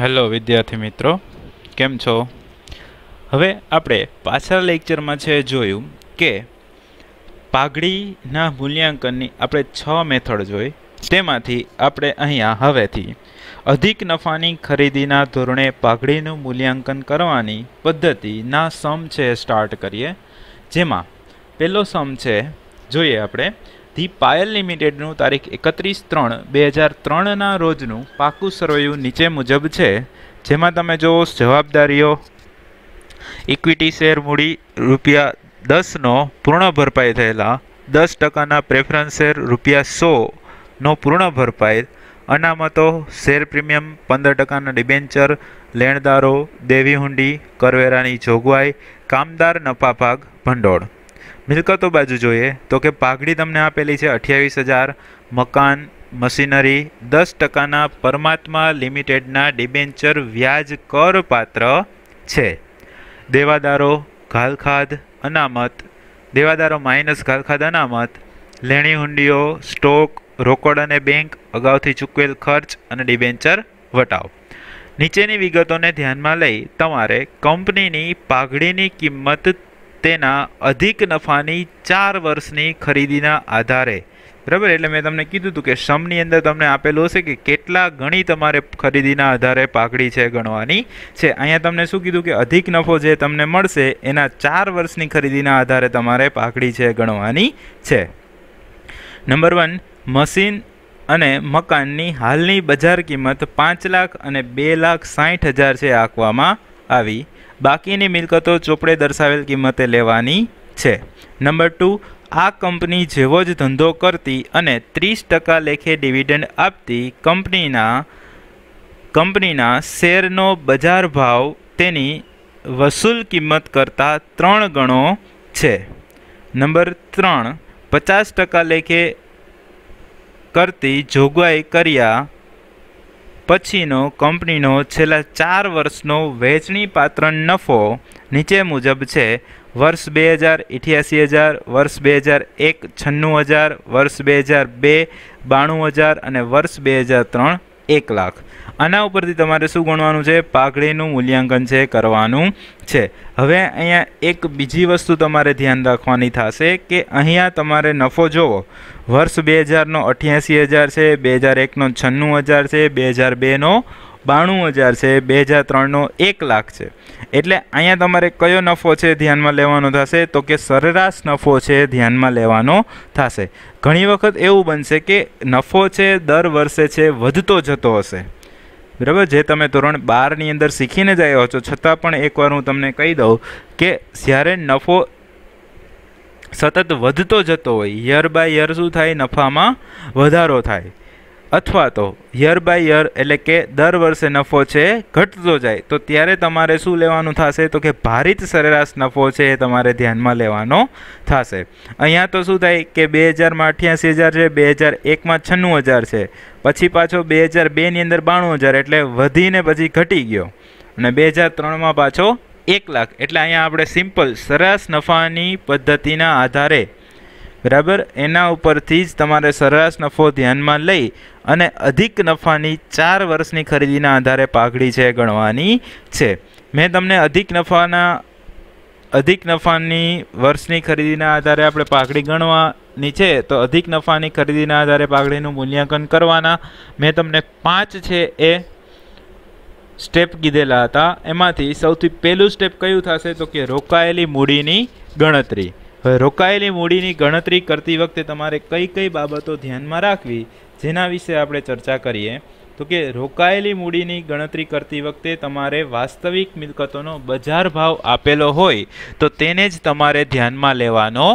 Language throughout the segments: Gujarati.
હેલો વિદ્યાર્થી મિત્રો કેમ છો હવે આપણે પાછલા લેક્ચરમાં છે જોયું કે પાઘડીના મૂલ્યાંકનની આપણે છ મેથડ જોઈ તેમાંથી આપણે અહીંયા હવેથી અધિક નફાની ખરીદીના ધોરણે પાઘડીનું મૂલ્યાંકન કરવાની પદ્ધતિના સમ છે સ્ટાર્ટ કરીએ જેમાં પહેલો સમ છે જોઈએ આપણે ધી પાયલ લિમિટેડનું તારીખ એકત્રીસ ત્રણ બે હજાર ત્રણના રોજનું પાકું સરવૈયું નીચે મુજબ છે જેમાં તમે જોવો જવાબદારીઓ ઇક્વિટી શેર મૂડી રૂપિયા દસનો પૂર્ણ ભરપાઈ થયેલા દસ ટકાના પ્રેફરન્સ શેર રૂપિયા સોનો પૂર્ણ ભરપાઈ અનામતો શેર પ્રીમિયમ પંદર ટકાના ડિબેન્ચર લેણદારો દેવી હુંડી કરવેરાની જોગવાઈ કામદાર નફાભાગ ભંડોળ મિલકતો બાજુ જોઈએ તો કે પાઘડી તમને આપેલી છે અઠ્યાવીસ હજાર મકાન મશીનરી દસ ટકાના પરમાત્મા લિમિટેડના ડિબેન્ચર વ્યાજ કરપાત્ર છે દેવાદારો ઘાલખાદ અનામત દેવાદારો માઇનસ ઘાલખાદ અનામત લેણી હુંડીઓ સ્ટોક રોકડ અને બેંક અગાઉથી ચૂકવેલ ખર્ચ અને ડિબેન્ચર વટાવ નીચેની વિગતોને ધ્યાનમાં લઈ તમારે કંપનીની પાઘડીની કિંમત તેના અધિક નફાની ચાર વર્ષની ખરીદીના આધારે બરાબર એટલે મેં તમને કીધું હતું કે સમની અંદર તમને આપેલું હશે કે કેટલા ગણી તમારે ખરીદીના આધારે પાકડી છે ગણવાની છે અહીંયા તમને શું કીધું કે અધિક નફો જે તમને મળશે એના ચાર વર્ષની ખરીદીના આધારે તમારે પાકડી છે ગણવાની છે નંબર વન મશીન અને મકાનની હાલની બજાર કિંમત પાંચ લાખ અને બે લાખ સાઠ હજાર છે આંકવામાં આવી બાકીની મિલકતો ચોપડે દર્શાવેલ કિંમતે લેવાની છે નંબર ટુ આ કંપની જેવો જ ધંધો કરતી અને ત્રીસ ટકા લેખે ડિવિડન્ડ આપતી કંપનીના કંપનીના શેરનો બજાર ભાવ તેની વસૂલ કિંમત કરતાં ત્રણ ગણો છે નંબર ત્રણ પચાસ ટકા લેખે કરતી જોગવાઈ કર્યા પછીનો કંપનીનો છેલ્લા ચાર વર્ષનો વહેંચણીપાત્ર નફો નીચે મુજબ છે વર્ષ બે હજાર ઇઠ્યાસી હજાર વર્ષ બે હજાર એક છન્નું હજાર વર્ષ બે હજાર બે બાણું હજાર અને વર્ષ બે હજાર ત્રણ એક લાખ આના ઉપરથી તમારે શું ગણવાનું છે પાઘડીનું મૂલ્યાંકન છે કરવાનું છે હવે અહીંયા એક બીજી વસ્તુ તમારે ધ્યાન રાખવાની થશે કે અહીંયા તમારે નફો જોવો વર્ષ બે હજારનો અઠ્યાસી હજાર છે બે હજાર એકનો છન્નું હજાર છે બે હજાર બેનો બાણું હજાર છે બે હજાર ત્રણનો એક લાખ છે એટલે અહીંયા તમારે કયો નફો છે ધ્યાનમાં લેવાનો થશે તો કે સરેરાશ નફો છે ધ્યાનમાં લેવાનો થશે ઘણી વખત એવું બનશે કે નફો છે દર વર્ષે છે વધતો જતો હશે બરાબર જે તમે ધોરણ બારની અંદર શીખીને જ આવ્યા છો છતાં પણ એકવાર હું તમને કહી દઉં કે જ્યારે નફો સતત વધતો જતો હોય યર બાય યર શું થાય નફામાં વધારો થાય અથવા તો યર બાય યર એટલે કે દર વર્ષે નફો છે ઘટતો જાય તો ત્યારે તમારે શું લેવાનું થશે તો કે ભારિત સરેરાશ નફો છે એ તમારે ધ્યાનમાં લેવાનો થશે અહીંયા તો શું થાય કે બે હજારમાં અઠ્યાસી હજાર છે બે હજાર એકમાં છન્નું હજાર છે પછી પાછો બે હજાર બેની અંદર બાણું હજાર એટલે વધીને પછી ઘટી ગયો અને બે હજાર ત્રણમાં પાછો એક લાખ એટલે અહીંયા આપણે સિમ્પલ સરેરાશ નફાની પદ્ધતિના આધારે બરાબર એના ઉપરથી જ તમારે સરેરાશ નફો ધ્યાનમાં લઈ અને અધિક નફાની ચાર વર્ષની ખરીદીના આધારે પાઘડી છે ગણવાની છે મેં તમને અધિક નફાના અધિક નફાની વર્ષની ખરીદીના આધારે આપણે પાઘડી ગણવાની છે તો અધિક નફાની ખરીદીના આધારે પાઘડીનું મૂલ્યાંકન કરવાના મેં તમને પાંચ છે એ સ્ટેપ કીધેલા હતા એમાંથી સૌથી પહેલું સ્ટેપ કયું થશે તો કે રોકાયેલી મૂડીની ગણતરી રોકાયેલી મૂડીની ગણતરી કરતી વખતે તમારે કઈ કઈ બાબતો ધ્યાનમાં રાખવી જેના વિશે આપણે ચર્ચા કરીએ તો કે રોકાયેલી મૂડીની ગણતરી કરતી વખતે તમારે વાસ્તવિક મિલકતોનો બજાર ભાવ આપેલો હોય તો તેને જ તમારે ધ્યાનમાં લેવાનો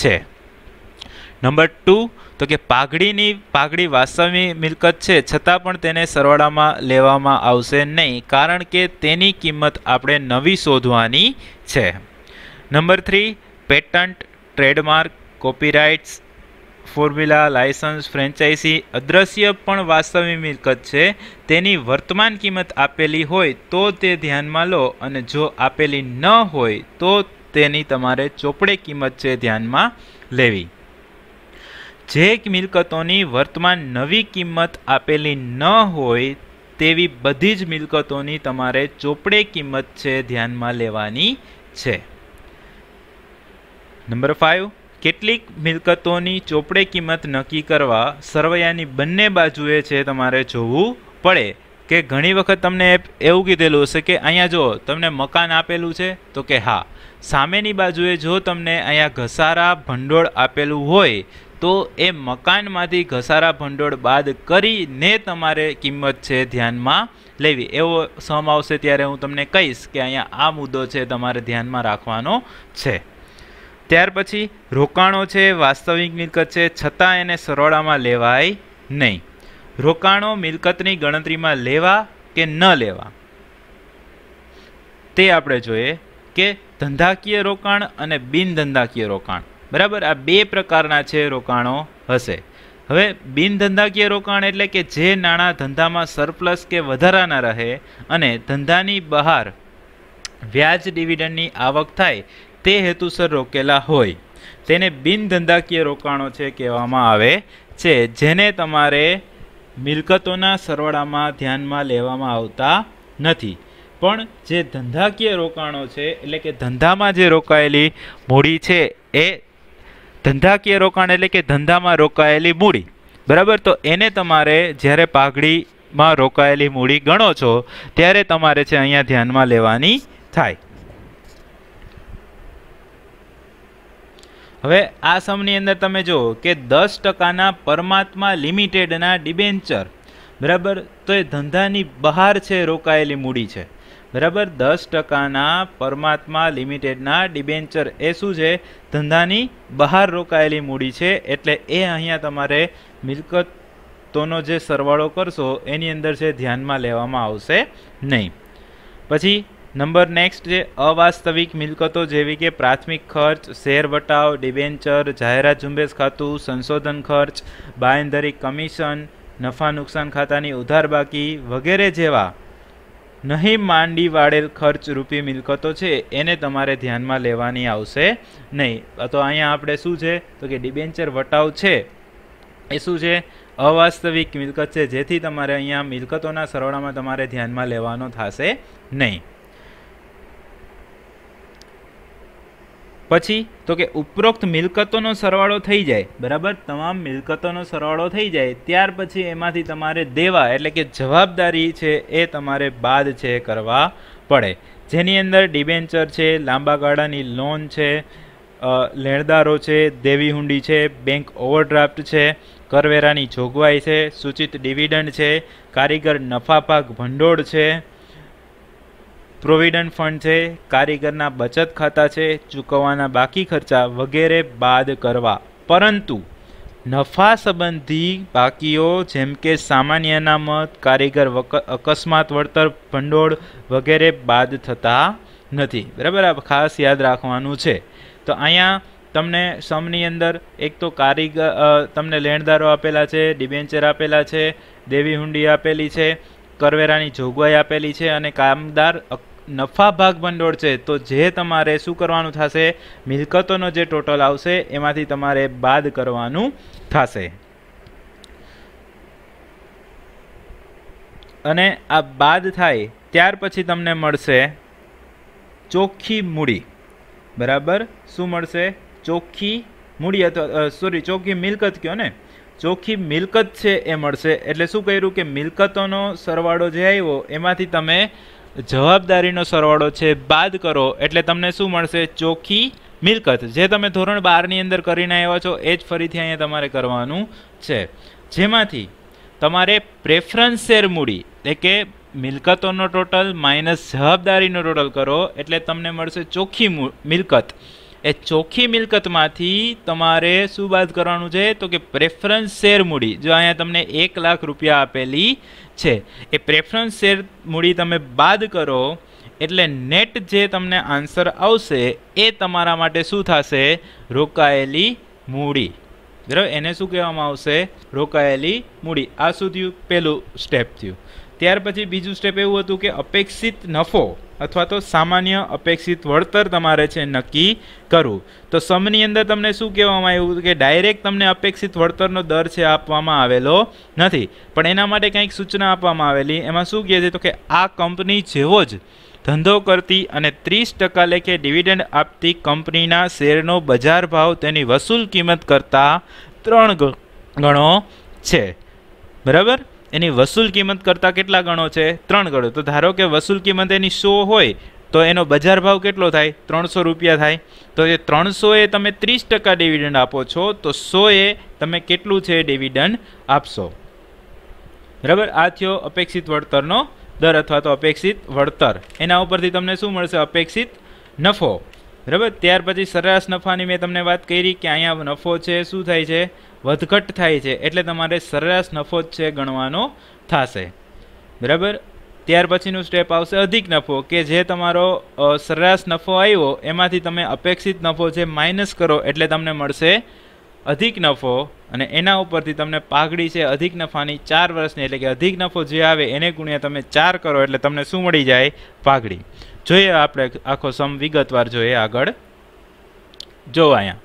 છે નંબર ટુ તો કે પાઘડીની પાઘડી વાસ્તવિક મિલકત છે છતાં પણ તેને સરવાળામાં લેવામાં આવશે નહીં કારણ કે તેની કિંમત આપણે નવી શોધવાની છે number three patent trademark copyrights formula license franchise અદ્રશ્ય પણ વાસ્તવિક મિલકત છે તેની વર્તમાન કિંમત આપેલી હોય તો તે ધ્યાનમાં લો અને જો આપેલી ન હોય તો તેની તમારે ચોપડે કિંમત છે ધ્યાનમાં લેવી જે મિલકતોની વર્તમાન નવી કિંમત આપેલી ન હોય તેવી બધી જ મિલકતોની તમારે ચોપડે કિંમત છે ધ્યાનમાં લેવાની છે નંબર ફાઇવ કેટલીક મિલકતોની ચોપડે કિંમત નક્કી કરવા સરવૈયાની બંને બાજુએ છે તમારે જોવું પડે કે ઘણી વખત તમને એવું કીધેલું હશે કે અહીંયા જો તમને મકાન આપેલું છે તો કે હા સામેની બાજુએ જો તમને અહીંયા ઘસારા ભંડોળ આપેલું હોય તો એ મકાનમાંથી ઘસારા ભંડોળ બાદ કરીને તમારે કિંમત છે ધ્યાનમાં લેવી એવો સમ આવશે ત્યારે હું તમને કહીશ કે અહીંયા આ મુદ્દો છે તમારે ધ્યાનમાં રાખવાનો છે ત્યાર પછી રોકાણો છે વાસ્તવિક મિલકત છે છતાં એને સરોળામાં લેવાય નહીં રોકાણો મિલકતની ગણતરીમાં લેવા કે ન લેવા તે આપણે જોઈએ કે ધંધાકીય રોકાણ અને બિનધંધાકીય રોકાણ બરાબર આ બે પ્રકારના છે રોકાણો હશે હવે બિનધંધાકીય રોકાણ એટલે કે જે નાણાં ધંધામાં સરપ્લસ કે વધારાના રહે અને ધંધાની બહાર વ્યાજ ડિવિડન્ડની આવક થાય તે હેતુસર રોકેલા હોય તેને બિનધંધાકીય રોકાણો છે કહેવામાં આવે છે જેને તમારે મિલકતોના સરવાળામાં ધ્યાનમાં લેવામાં આવતા નથી પણ જે ધંધાકીય રોકાણો છે એટલે કે ધંધામાં જે રોકાયેલી મૂડી છે એ ધંધાકીય રોકાણ એટલે કે ધંધામાં રોકાયેલી મૂડી બરાબર તો એને તમારે જ્યારે પાઘડીમાં રોકાયેલી મૂડી ગણો છો ત્યારે તમારે છે અહીંયા ધ્યાનમાં લેવાની થાય હવે આ સમની અંદર તમે જુઓ કે દસ ટકાના પરમાત્મા લિમિટેડના ડિબેન્ચર બરાબર તો એ ધંધાની બહાર છે રોકાયેલી મૂડી છે બરાબર દસ ટકાના પરમાત્મા લિમિટેડના ડિબેન્ચર એ શું છે ધંધાની બહાર રોકાયેલી મૂડી છે એટલે એ અહીંયા તમારે મિલકતોનો જે સરવાળો કરશો એની અંદર છે ધ્યાનમાં લેવામાં આવશે નહીં પછી નંબર નેક્સ્ટ જે અવાસ્તવિક મિલકતો જેવી કે પ્રાથમિક ખર્ચ શેર વટાવ ડિબેન્ચર જાહેરાત ઝુંબેશ ખાતું સંશોધન ખર્ચ બાંયંધરી કમિશન નફા નુકસાન ખાતાની ઉધાર બાકી વગેરે જેવા નહીં માંડી વાળેલ ખર્ચ રૂપી મિલકતો છે એને તમારે ધ્યાનમાં લેવાની આવશે નહીં તો અહીંયા આપણે શું છે તો કે ડિબેન્ચર વટાવ છે એ શું છે અવાસ્તવિક મિલકત છે જેથી તમારે અહીંયા મિલકતોના સરવાળામાં તમારે ધ્યાનમાં લેવાનો થશે નહીં પછી તો કે ઉપરોક્ત મિલકતોનો સરવાળો થઈ જાય બરાબર તમામ મિલકતોનો સરવાળો થઈ જાય ત્યાર પછી એમાંથી તમારે દેવા એટલે કે જવાબદારી છે એ તમારે બાદ છે કરવા પડે જેની અંદર ડિબેન્ચર છે લાંબા ગાળાની લોન છે લેણદારો છે દેવી હુંડી છે બેંક ઓવરડ્રાફ્ટ છે કરવેરાની જોગવાઈ છે સૂચિત ડિવિડન્ડ છે કારીગર નફાપાક ભંડોળ છે પ્રોવિડન્ટ ફંડ છે કારીગરના બચત ખાતા છે ચૂકવવાના બાકી ખર્ચા વગેરે બાદ કરવા પરંતુ નફા સંબંધી બાકીઓ જેમ કે સામાન્ય અનામત કારીગર અકસ્માત વળતર ભંડોળ વગેરે બાદ થતા નથી બરાબર આ ખાસ યાદ રાખવાનું છે તો અહીંયા તમને સમની અંદર એક તો કારીગર તમને લેણદારો આપેલા છે ડિબેન્ચર આપેલા છે દેવી હુંડી આપેલી છે કરવેરાની જોગવાઈ આપેલી છે અને કામદાર નફા ભાગ ભંડોળ છે તો જે તમારે શું કરવાનું થશે મિલકતોનો જે ટોટલ આવશે એમાંથી તમારે બાદ કરવાનું થશે અને આ બાદ થાય ત્યાર પછી તમને મળશે ચોખ્ખી મૂડી બરાબર શું મળશે ચોખ્ખી મૂડી અથવા સોરી ચોખ્ખી મિલકત કહો ને ચોખ્ખી મિલકત છે એ મળશે એટલે શું કર્યું કે મિલકતોનો સરવાળો જે આવ્યો એમાંથી તમે જવાબદારીનો સરવાળો છે બાદ કરો એટલે તમને શું મળશે ચોખ્ખી મિલકત જે તમે ધોરણ બારની અંદર કરીને આવ્યા છો એ જ ફરીથી અહીંયા તમારે કરવાનું છે જેમાંથી તમારે પ્રેફરન્સ શેર મૂડી એટલે કે મિલકતોનો ટોટલ માઇનસ જવાબદારીનો ટોટલ કરો એટલે તમને મળશે ચોખ્ખી મિલકત એ ચોખ્ખી મિલકતમાંથી તમારે શું બાદ કરવાનું છે તો કે પ્રેફરન્સ શેર મૂડી જો અહીંયા તમને એક લાખ રૂપિયા આપેલી છે એ પ્રેફરન્સ શેર મૂડી તમે બાદ કરો એટલે નેટ જે તમને આન્સર આવશે એ તમારા માટે શું થશે રોકાયેલી મૂડી બરાબર એને શું કહેવામાં આવશે રોકાયેલી મૂડી આ શું થયું પહેલું સ્ટેપ થયું ત્યાર પછી બીજું સ્ટેપ એવું હતું કે અપેક્ષિત નફો અથવા તો સામાન્ય અપેક્ષિત વળતર તમારે છે નક્કી કરવું તો સમની અંદર તમને શું કહેવામાં આવ્યું કે ડાયરેક્ટ તમને અપેક્ષિત વળતરનો દર છે આપવામાં આવેલો નથી પણ એના માટે કંઈક સૂચના આપવામાં આવેલી એમાં શું કહે છે તો કે આ કંપની જેવો જ ધંધો કરતી અને ત્રીસ ટકા લેખે ડિવિડન્ડ આપતી કંપનીના શેરનો બજાર ભાવ તેની વસૂલ કિંમત કરતાં ત્રણ ગણો છે બરાબર એની વસૂલ કિંમત કરતાં કેટલા ગણો છે ત્રણ ગણો તો ધારો કે વસૂલ કિંમત એની સો હોય તો એનો બજાર ભાવ કેટલો થાય ત્રણસો રૂપિયા થાય તો એ ત્રણસોએ તમે ત્રીસ ટકા ડિવિડન્ડ આપો છો તો સોએ તમે કેટલું છે ડિવિડન્ડ આપશો બરાબર આ થયો અપેક્ષિત વળતરનો દર અથવા તો અપેક્ષિત વળતર એના ઉપરથી તમને શું મળશે અપેક્ષિત નફો બરાબર ત્યાર પછી સરેરાશ નફાની મેં તમને વાત કરી કે અહીંયા નફો છે શું થાય છે વધઘટ થાય છે એટલે તમારે સરેરાશ નફો જ છે ગણવાનો થશે બરાબર ત્યાર પછીનું સ્ટેપ આવશે અધિક નફો કે જે તમારો સરેરાશ નફો આવ્યો એમાંથી તમે અપેક્ષિત નફો જે માઇનસ કરો એટલે તમને મળશે અધિક નફો અને એના ઉપરથી તમને પાઘડી છે અધિક નફાની ચાર વર્ષની એટલે કે અધિક નફો જે આવે એને ગુણ્યા તમે ચાર કરો એટલે તમને શું મળી જાય પાઘડી જોઈએ આપણે આખો સમ વિગતવાર જોઈએ આગળ જો અહીંયા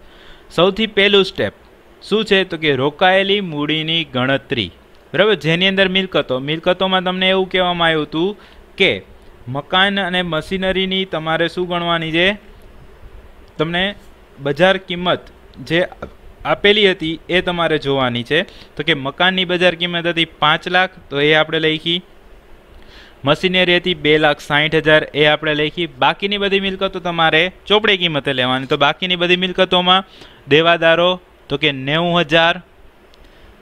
સૌથી પહેલું સ્ટેપ શું છે તો કે રોકાયેલી મૂડીની ગણતરી બરાબર જેની અંદર મિલકતો મિલકતોમાં તમને એવું કહેવામાં આવ્યું હતું કે મકાન અને મશીનરીની તમારે શું ગણવાની છે તમને બજાર કિંમત જે આપેલી હતી એ તમારે જોવાની છે તો કે મકાનની બજાર કિંમત હતી પાંચ લાખ તો એ આપણે લખી મશીનરી હતી બે લાખ સાઠ હજાર એ આપણે લખી બાકીની બધી મિલકતો તમારે ચોપડી કિંમતે લેવાની તો બાકીની બધી મિલકતોમાં દેવાદારો તો કે નેવું હજાર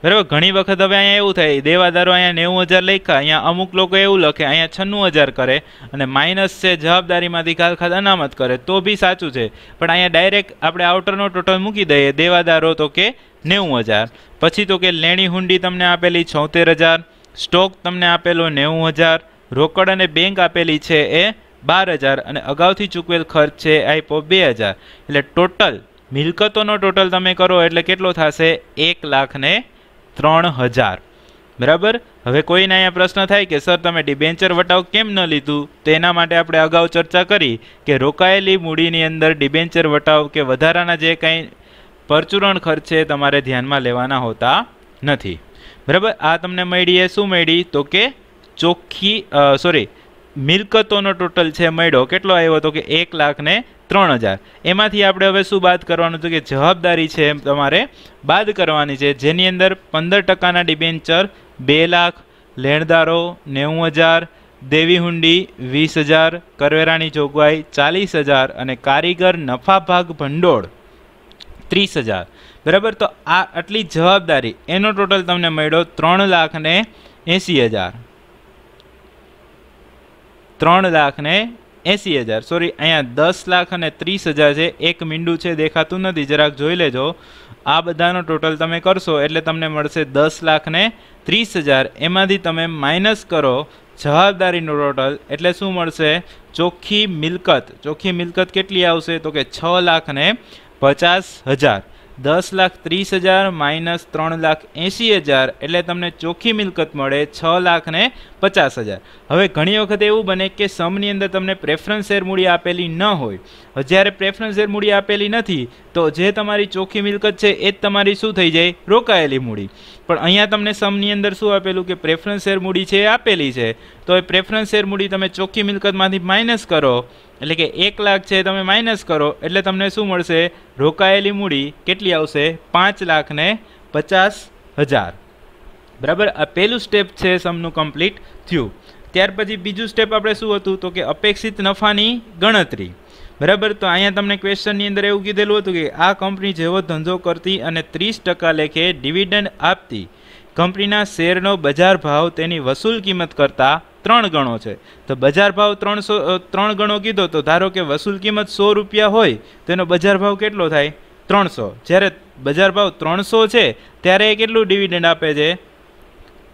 બરાબર ઘણી વખત હવે અહીંયા એવું થાય દેવાદારો અહીંયા નેવું હજાર લખ્યા અહીંયા અમુક લોકો એવું લખે અહીંયા છન્નું હજાર કરે અને માઇનસ છે જવાબદારીમાંથી ખાલખાત અનામત કરે તો બી સાચું છે પણ અહીંયા ડાયરેક્ટ આપણે આઉટરનો ટોટલ મૂકી દઈએ દેવાદારો તો કે નેવું હજાર પછી તો કે લેણી હુંડી તમને આપેલી છોતેર હજાર સ્ટોક તમને આપેલો નેવું હજાર રોકડ અને બેંક આપેલી છે એ બાર હજાર અને અગાઉથી ચૂકવેલ ખર્ચ છે આઈપો બે હજાર એટલે ટોટલ મિલકતોનો ટોટલ તમે કરો એટલે કેટલો થશે એક લાખ ને ત્રણ હજાર બરાબર હવે કોઈને અહીંયા પ્રશ્ન થાય કે સર તમે ડિબેન્ચર વટાવ કેમ ન લીધું તેના માટે આપણે અગાઉ ચર્ચા કરી કે રોકાયેલી મૂડીની અંદર ડિબેન્ચર વટાવ કે વધારાના જે કંઈ પરચુરણ ખર્ચ છે તમારે ધ્યાનમાં લેવાના હોતા નથી બરાબર આ તમને મળી એ શું મળી તો કે ચોખ્ખી સોરી મિલકતોનો ટોટલ છે મળ્યો કેટલો આવ્યો હતો કે એક લાખ ને ત્રણ હજાર એમાંથી આપણે હવે શું બાદ કરવાનું હતું કે જવાબદારી છે એમ તમારે બાદ કરવાની છે જેની અંદર પંદર ટકાના ડિબેન્ચર બે લાખ લેણદારો નેવું હજાર દેવી હુંડી વીસ હજાર કરવેરાની જોગવાઈ ચાલીસ હજાર અને કારીગર નફાભાગ ભંડોળ ત્રીસ હજાર બરાબર તો આ આટલી જવાબદારી એનો ટોટલ તમને મળ્યો ત્રણ લાખ ને એંસી હજાર ત્રણ લાખ ને એંસી હજાર સોરી અહીંયા દસ લાખ અને ત્રીસ હજાર છે એક મીંડું છે દેખાતું નથી જરાક જોઈ લેજો આ બધાનો ટોટલ તમે કરશો એટલે તમને મળશે દસ લાખ ને ત્રીસ હજાર એમાંથી તમે માઇનસ કરો જવાબદારીનું ટોટલ એટલે શું મળશે ચોખ્ખી મિલકત ચોખ્ખી મિલકત કેટલી આવશે તો કે છ લાખ ને પચાસ હજાર દસ લાખ ત્રીસ હજાર માઇનસ ત્રણ લાખ એંશી હજાર એટલે તમને ચોખ્ખી મિલકત મળે છ લાખ ને પચાસ હજાર હવે ઘણી વખત એવું બને કે સમની અંદર તમને પ્રેફરન્સ શેર મૂડી આપેલી ન હોય જ્યારે પ્રેફરન્સ શેર મૂડી આપેલી નથી તો જે તમારી ચોખ્ખી મિલકત છે એ જ તમારી શું થઈ જાય રોકાયેલી મૂડી પણ અહીંયા તમને સમની અંદર શું આપેલું કે પ્રેફરન્સ શેર મૂડી છે એ આપેલી છે તો એ પ્રેફરન્સ શેર મૂડી તમે ચોખ્ખી મિલકતમાંથી માઇનસ કરો એટલે કે એક લાખ છે તમે માઇનસ કરો એટલે તમને શું મળશે રોકાયેલી મૂડી કેટલી આવશે પાંચ લાખ ને પચાસ હજાર બરાબર આ પહેલું સ્ટેપ છે સમનું કમ્પ્લીટ થયું ત્યાર પછી બીજું સ્ટેપ આપણે શું હતું તો કે અપેક્ષિત નફાની ગણતરી બરાબર તો અહીંયા તમને ક્વેશ્ચનની અંદર એવું કીધેલું હતું કે આ કંપની જેવો ધંધો કરતી અને ત્રીસ ટકા લેખે ડિવિડન્ડ આપતી કંપનીના શેરનો બજાર ભાવ તેની વસૂલ કિંમત કરતાં ત્રણ ગણો છે તો બજાર ભાવ ત્રણસો ત્રણ ગણો કીધો તો ધારો કે વસૂલ કિંમત સો રૂપિયા હોય તેનો બજાર ભાવ કેટલો થાય ત્રણસો જ્યારે બજાર ભાવ ત્રણસો છે ત્યારે એ કેટલું ડિવિડન્ડ આપે છે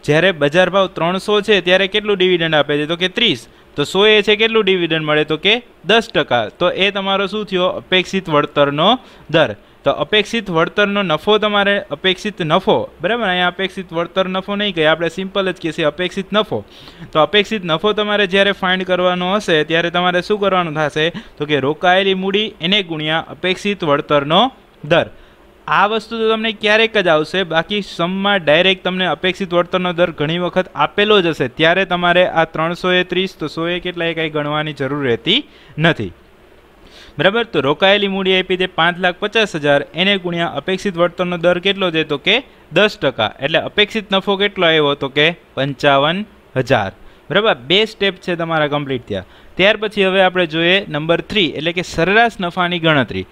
જ્યારે બજાર ભાવ ત્રણસો છે ત્યારે કેટલું ડિવિડન્ડ આપે છે તો કે ત્રીસ તો સો એ છે કેટલું ડિવિડન્ડ મળે તો કે દસ ટકા તો એ તમારો શું થયો અપેક્ષિત વળતરનો દર તો અપેક્ષિત વળતરનો નફો તમારે અપેક્ષિત નફો બરાબર અહીંયા અપેક્ષિત વળતર નફો નહીં કહીએ આપણે સિમ્પલ જ કહીએ છીએ અપેક્ષિત નફો તો અપેક્ષિત નફો તમારે જ્યારે ફાઇન્ડ કરવાનો હશે ત્યારે તમારે શું કરવાનું થશે તો કે રોકાયેલી મૂડી એને ગુણ્યા અપેક્ષિત વળતરનો દર આ વસ્તુ તો તમને ક્યારેક જ આવશે બાકી સમમાં ડાયરેક્ટ તમને અપેક્ષિત વળતરનો દર ઘણી વખત આપેલો જ હશે ત્યારે તમારે આ ત્રણસો એ ત્રીસ તો સો સોએ કેટલાએ કંઈ ગણવાની જરૂર રહેતી નથી બરાબર તો રોકાયેલી મૂડી આપી તે પાંચ લાખ પચાસ હજાર એને ગુણ્યા અપેક્ષિત વળતરનો દર કેટલો છે તો કે દસ ટકા એટલે અપેક્ષિત નફો કેટલો આવ્યો તો કે પંચાવન હજાર બરાબર બે સ્ટેપ છે તમારા કમ્પ્લીટ થયા ત્યાર પછી હવે આપણે જોઈએ નંબર થ્રી એટલે કે સરેરાશ નફાની ગણતરી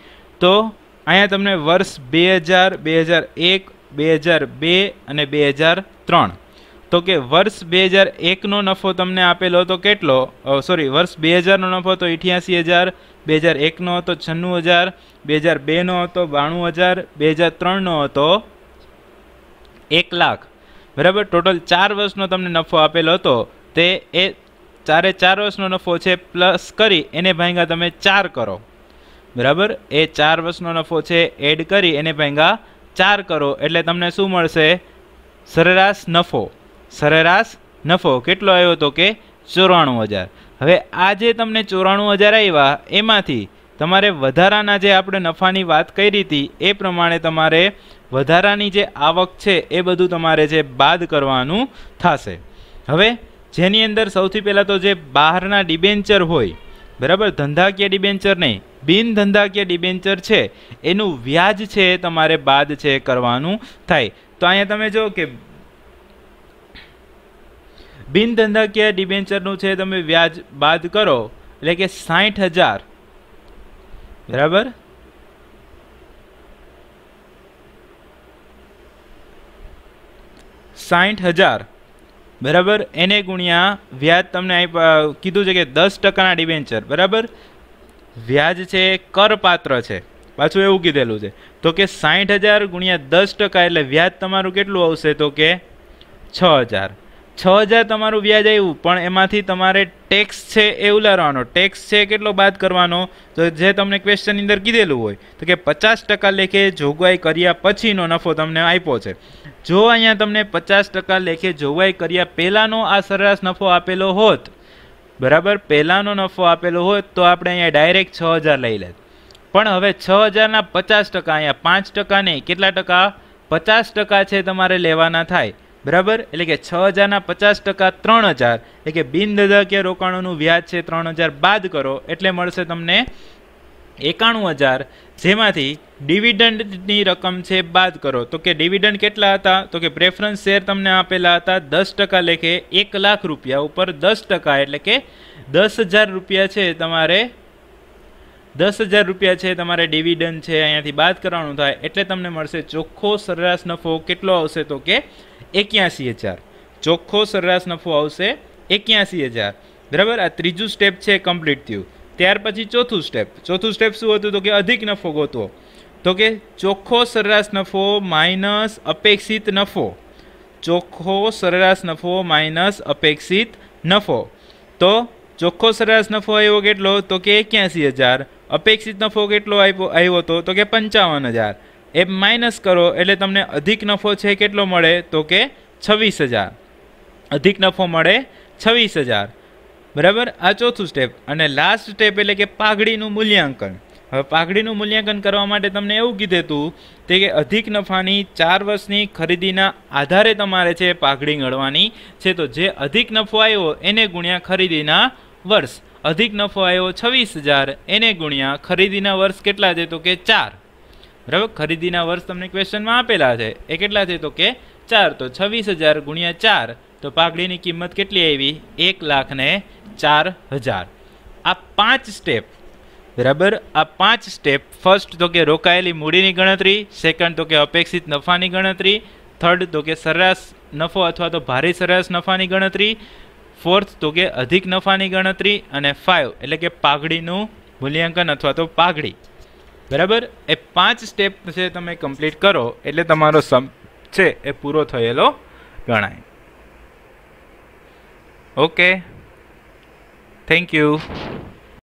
તો અહીંયા તમને વર્ષ બે હજાર બે હજાર એક બે હજાર બે અને બે હજાર ત્રણ તો કે વર્ષ બે હજાર એકનો નફો તમને આપેલો હતો કેટલો સોરી વર્ષ બે હજારનો નફો તો અઠ્યાસી હજાર બે હજાર એકનો હતો છન્નું હજાર બે હજાર બેનો હતો બાણું હજાર બે હજાર ત્રણનો હતો એક લાખ બરાબર ટોટલ ચાર વર્ષનો તમને નફો આપેલો હતો તે એ ચારે ચાર વર્ષનો નફો છે પ્લસ કરી એને ભાંગા તમે ચાર કરો બરાબર એ ચાર વર્ષનો નફો છે એડ કરી એને ભેગા ચાર કરો એટલે તમને શું મળશે સરેરાશ નફો સરેરાશ નફો કેટલો આવ્યો હતો કે ચોરાણું હજાર હવે આ જે તમને ચોરાણું હજાર આવ્યા એમાંથી તમારે વધારાના જે આપણે નફાની વાત કરી હતી એ પ્રમાણે તમારે વધારાની જે આવક છે એ બધું તમારે જે બાદ કરવાનું થશે હવે જેની અંદર સૌથી પહેલાં તો જે બહારના ડિબેન્ચર હોય બરાબર ધંધાકીય ડિબેન્ચર નહીં બિન ધંધાકીય ડિબેન્ચર છે એનું વ્યાજ છે તમારે બાદ છે કરવાનું થાય તો અહીંયા તમે જો કે બિન ધંધાકીય ડિબેન્ચરનું છે તમે વ્યાજ બાદ કરો એટલે કે સાઠ હજાર બરાબર સાઠ હજાર બરાબર એને ગુણ્યા વ્યાજ તમને કીધું છે કે દસ ટકાના ડિબેન્ચર બરાબર વ્યાજ છે કરપાત્ર છે પાછું એવું કીધેલું છે તો કે સાઠ હજાર ગુણ્યા દસ ટકા એટલે વ્યાજ તમારું કેટલું આવશે તો કે છ હજાર છ હજાર તમારું વ્યાજ આવ્યું પણ એમાંથી તમારે ટેક્સ છે એ ઉલારવાનો ટેક્સ છે કેટલો બાદ કરવાનો તો જે તમને ક્વેશ્ચનની અંદર કીધેલું હોય તો કે પચાસ ટકા લેખે જોગવાઈ કર્યા પછીનો નફો તમને આપ્યો છે જો અહીંયા તમને પચાસ ટકા લેખે જોવાઈ કર્યા પહેલાંનો આ સરેરાશ નફો આપેલો હોત બરાબર પહેલાંનો નફો આપેલો હોત તો આપણે અહીંયા ડાયરેક્ટ છ હજાર લઈ લેત પણ હવે છ હજારના પચાસ ટકા અહીંયા પાંચ ટકા નહીં કેટલા ટકા પચાસ ટકા છે તમારે લેવાના થાય બરાબર એટલે કે છ હજારના પચાસ ટકા ત્રણ હજાર એટલે કે બિનધકીય રોકાણોનું વ્યાજ છે ત્રણ હજાર બાદ કરો એટલે મળશે તમને એકાણું હજાર જેમાંથી ડિવિડન્ડની રકમ છે બાદ કરો તો કે ડિવિડન્ડ કેટલા હતા તો કે પ્રેફરન્સ શેર તમને આપેલા હતા દસ ટકા લેખે એક લાખ રૂપિયા ઉપર દસ ટકા એટલે કે દસ હજાર રૂપિયા છે તમારે દસ હજાર રૂપિયા છે તમારે ડિવિડન્ડ છે અહીંયાથી બાદ કરવાનું થાય એટલે તમને મળશે ચોખ્ખો સરેરાશ નફો કેટલો આવશે તો કે એક્યાસી હજાર ચોખ્ખો સરેરાશ નફો આવશે એક્યાસી હજાર બરાબર આ ત્રીજું સ્ટેપ છે કમ્પ્લીટ થયું ત્યાર પછી ચોથું સ્ટેપ ચોથું સ્ટેપ શું હતું તો કે અધિક નફો ગોતવો તો કે ચોખ્ખો સરેરાશ નફો માઇનસ અપેક્ષિત નફો ચોખ્ખો સરેરાશ નફો માઇનસ અપેક્ષિત નફો તો ચોખ્ખો સરેરાશ નફો આવ્યો કેટલો તો કે એક્યાસી હજાર અપેક્ષિત નફો કેટલો આવ્યો આવ્યો હતો તો કે પંચાવન હજાર એ માઇનસ કરો એટલે તમને અધિક નફો છે કેટલો મળે તો કે છવ્વીસ હજાર અધિક નફો મળે છવ્વીસ હજાર બરાબર આ ચોથું સ્ટેપ અને લાસ્ટ સ્ટેપ એટલે કે પાઘડીનું મૂલ્યાંકન હવે પાઘડીનું મૂલ્યાંકન કરવા માટે તમને એવું કીધું હતું તે કે અધિક નફાની ચાર વર્ષની ખરીદીના આધારે તમારે છે પાઘડી ગણવાની છે તો જે અધિક નફો આવ્યો એને ગુણ્યા ખરીદીના વર્ષ અધિક નફો આવ્યો છવ્વીસ હજાર એને ગુણ્યા ખરીદીના વર્ષ કેટલા છે તો કે ચાર બરાબર ખરીદીના વર્ષ તમને ક્વેશ્ચનમાં આપેલા છે એ કેટલા છે તો કે ચાર તો છવ્વીસ હજાર ગુણ્યા ચાર તો પાઘડીની કિંમત કેટલી આવી એક લાખ ને ચાર હજાર આ પાંચ સ્ટેપ બરાબર આ પાંચ સ્ટેપ ફર્સ્ટ તો કે રોકાયેલી મૂડીની ગણતરી સેકન્ડ તો કે અપેક્ષિત નફાની ગણતરી થર્ડ તો કે સરેરાશ નફો અથવા તો ભારે સરેરાશ નફાની ગણતરી ફોર્થ તો કે અધિક નફાની ગણતરી અને ફાઇવ એટલે કે પાઘડીનું મૂલ્યાંકન અથવા તો પાઘડી બરાબર એ પાંચ સ્ટેપ છે તમે કમ્પ્લીટ કરો એટલે તમારો સમ છે એ પૂરો થયેલો ગણાય ઓકે Thank you.